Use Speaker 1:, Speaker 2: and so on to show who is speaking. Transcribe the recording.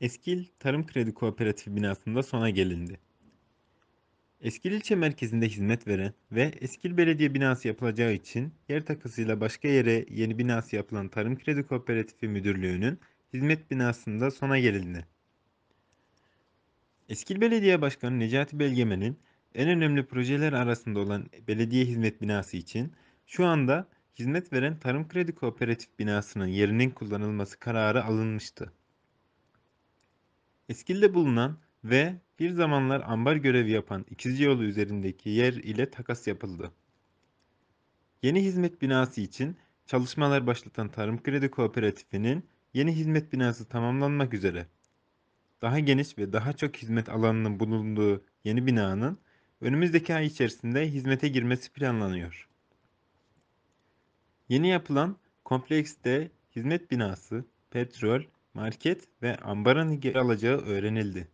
Speaker 1: Eskil Tarım Kredi Kooperatifi binasında sona gelindi. Eskil ilçe merkezinde hizmet veren ve Eskil Belediye binası yapılacağı için yer takısıyla başka yere yeni binası yapılan Tarım Kredi Kooperatifi Müdürlüğü'nün hizmet binasında sona gelindi. Eskil Belediye Başkanı Necati Belgemen'in en önemli projeler arasında olan belediye hizmet binası için şu anda hizmet veren Tarım Kredi Kooperatif binasının yerinin kullanılması kararı alınmıştı. Eskil'de bulunan ve bir zamanlar ambar görevi yapan İkizci yolu üzerindeki yer ile takas yapıldı. Yeni hizmet binası için çalışmalar başlatan Tarım Kredi Kooperatifi'nin yeni hizmet binası tamamlanmak üzere. Daha geniş ve daha çok hizmet alanının bulunduğu yeni binanın önümüzdeki ay içerisinde hizmete girmesi planlanıyor. Yeni yapılan komplekste hizmet binası, petrol, market ve ambarın geri alacağı öğrenildi